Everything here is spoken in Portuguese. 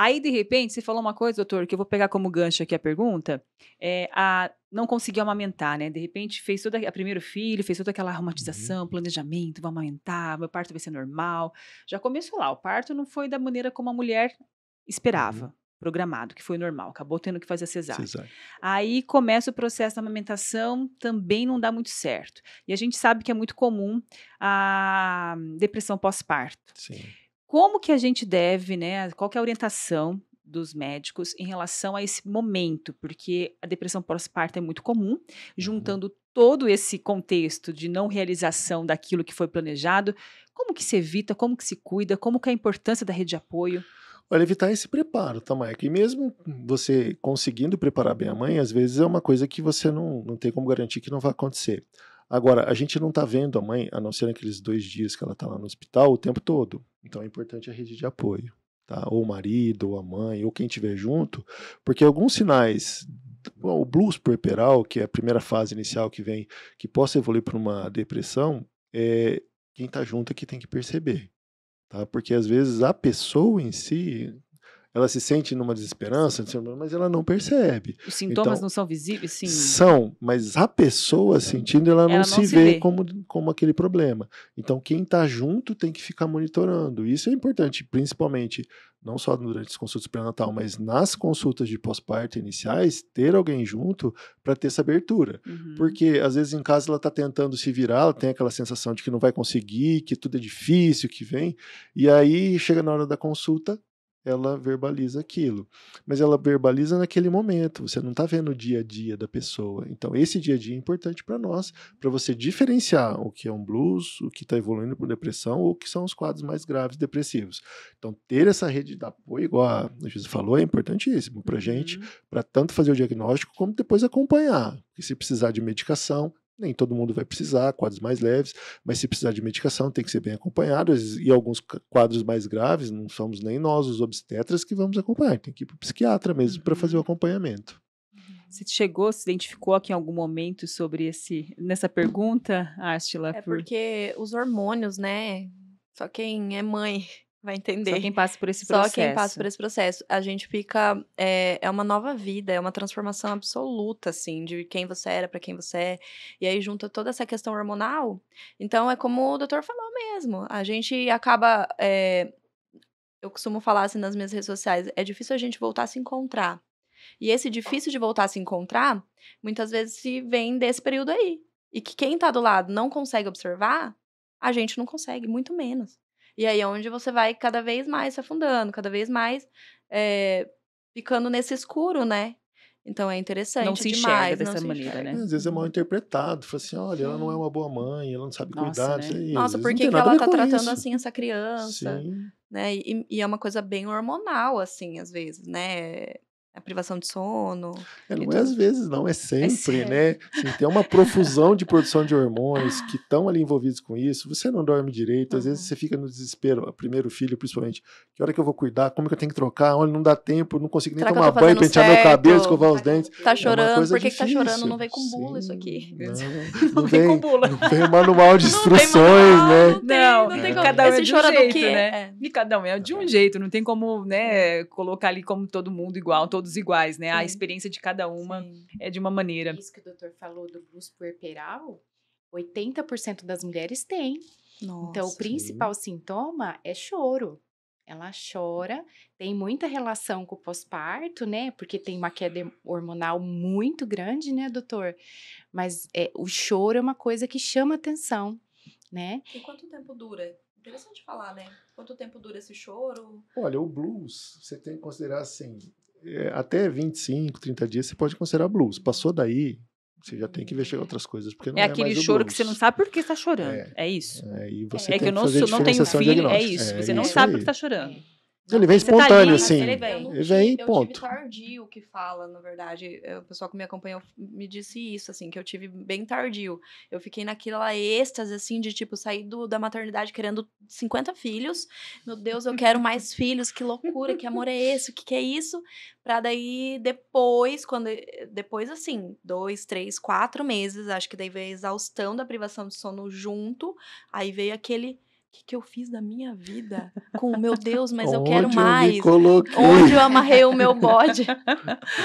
Aí, de repente, você falou uma coisa, doutor, que eu vou pegar como gancho aqui a pergunta, é a não conseguiu amamentar, né? De repente, fez toda a primeiro filho, fez toda aquela aromatização, uhum. planejamento, vou amamentar, meu parto vai ser normal. Já começou lá, o parto não foi da maneira como a mulher esperava. Uhum. Programado, que foi normal, acabou tendo que fazer a cesárea. cesárea. Aí começa o processo da amamentação, também não dá muito certo. E a gente sabe que é muito comum a depressão pós-parto. Sim. Como que a gente deve, né? Qual que é a orientação dos médicos em relação a esse momento? Porque a depressão pós-parto é muito comum, uhum. juntando todo esse contexto de não realização daquilo que foi planejado, como que se evita, como que se cuida, como que é a importância da rede de apoio? Olha, evitar esse preparo, tá, Maica? E mesmo você conseguindo preparar bem a mãe, às vezes é uma coisa que você não, não tem como garantir que não vai acontecer. Agora, a gente não tá vendo a mãe, a não ser naqueles dois dias que ela tá lá no hospital, o tempo todo. Então é importante a rede de apoio, tá? Ou o marido, ou a mãe, ou quem tiver junto, porque alguns sinais o blues puerperal, que é a primeira fase inicial que vem, que possa evoluir para uma depressão, é quem está junto é que tem que perceber, tá? Porque às vezes a pessoa em si ela se sente numa desesperança, mas ela não percebe. Os sintomas então, não são visíveis, sim. São, mas a pessoa sentindo, ela, ela não, se, se vê, vê, Como, como aquele problema. Então, quem está junto tem que ficar monitorando. Isso é importante, principalmente, não só durante as consultas pré-natal, mas nas consultas de pós-parto iniciais, ter alguém junto para ter essa abertura. Uhum. Porque, às vezes, em casa ela está tentando se virar, ela tem aquela sensação de que não vai conseguir, que tudo é difícil, que vem. E aí, chega na hora da consulta, ela verbaliza aquilo. Mas ela verbaliza naquele momento, você não está vendo o dia a dia da pessoa. Então, esse dia a dia é importante para nós, para você diferenciar o que é um blues, o que está evoluindo por depressão ou o que são os quadros mais graves depressivos. Então, ter essa rede de apoio, igual a Juíza falou, é importantíssimo para gente, uhum. para tanto fazer o diagnóstico como depois acompanhar. Porque se precisar de medicação, nem todo mundo vai precisar, quadros mais leves, mas se precisar de medicação, tem que ser bem acompanhado, e alguns quadros mais graves, não somos nem nós, os obstetras, que vamos acompanhar, tem que ir para o psiquiatra mesmo para fazer o uhum. acompanhamento. Uhum. Você chegou, se identificou aqui em algum momento sobre esse nessa pergunta, Astila? É porque os hormônios, né? Só quem é mãe vai entender. Só quem passa por esse processo. Só quem passa por esse processo. A gente fica. É, é uma nova vida, é uma transformação absoluta, assim, de quem você era para quem você é. E aí junta toda essa questão hormonal. Então é como o doutor falou mesmo. A gente acaba. É, eu costumo falar assim nas minhas redes sociais: é difícil a gente voltar a se encontrar. E esse difícil de voltar a se encontrar, muitas vezes se vem desse período aí. E que quem tá do lado não consegue observar, a gente não consegue, muito menos. E aí é onde você vai cada vez mais se afundando, cada vez mais é, ficando nesse escuro, né? Então é interessante. Não se enxerga demais, dessa maneira, né? É, às vezes é mal uhum. interpretado. Fala assim: olha, ela não é uma boa mãe, ela não sabe Nossa, cuidar. Né? Aí, Nossa, por que, ela tá tratando isso. assim essa criança? Sim. Né? E, e, é uma coisa bem hormonal, assim, às vezes, né? a privação de sono. É, não é às vezes, não, é, é sempre, é sempre. né? Assim, tem uma profusão de produção de hormônios que estão ali envolvidos com isso. Você não dorme direito, uhum. às vezes você fica no desespero. Primeiro filho, principalmente, que hora que eu vou cuidar? Como que eu tenho que trocar? Olha, não dá tempo, não consigo nem Será tomar banho, pentear certo? meu cabelo, escovar os dentes. Tá é chorando, é por que, que tá chorando? Não vem com bula isso aqui. Não, não, vem, vem, com bula. Não tem manual de instruções, não manual, né? Não, não tem, é, como. Cada um é de um jeito, né? É. Cada um é de um jeito, não tem como né, colocar ali como todo mundo igual, todos todos iguais, né? Sim. A experiência de cada uma Sim. é de uma maneira. Isso que o doutor falou do blues puerperal, 80% das mulheres têm. Nossa. Então, o principal sintoma é choro. Ela chora, tem muita relação com o pós-parto, né? Porque tem uma queda uhum. hormonal muito grande, né, doutor? Mas é, o choro é uma coisa que chama atenção, né? E quanto tempo dura? Interessante falar, né? Quanto tempo dura esse choro? Olha, o blues, você tem que considerar assim, eh, até 25, 30 dias você pode considerar blues. Passou daí, você já tem que investigar outras coisas, porque não é, é aquele choro blues. que você não sabe por que está chorando. É, é isso. É, e você é, tem que, eu não, tem não tenho filho, é isso. É, você é não sabe por que está chorando. Ele vem tá espontâneo, tá Ele vem, ele vem eu ponto. Eu tive tardio que fala, na verdade. Eh, o pessoal que me acompanhou me disse isso, assim, que eu tive bem tardio. Eu fiquei naquela êxtase, assim, de, tipo, sair do, da maternidade querendo 50 filhos. Meu Deus, eu quero mais filhos, que loucura, que amor é esse, o que, que é isso? Pra daí, depois, quando... Eh, depois, assim, dois, três, quatro meses, acho que daí veio a exaustão da privação de sono junto. Aí veio aquele que, que eu fiz da minha vida? Com o meu Deus, mas eu quero mais. Eu Onde eu amarrei o meu bode?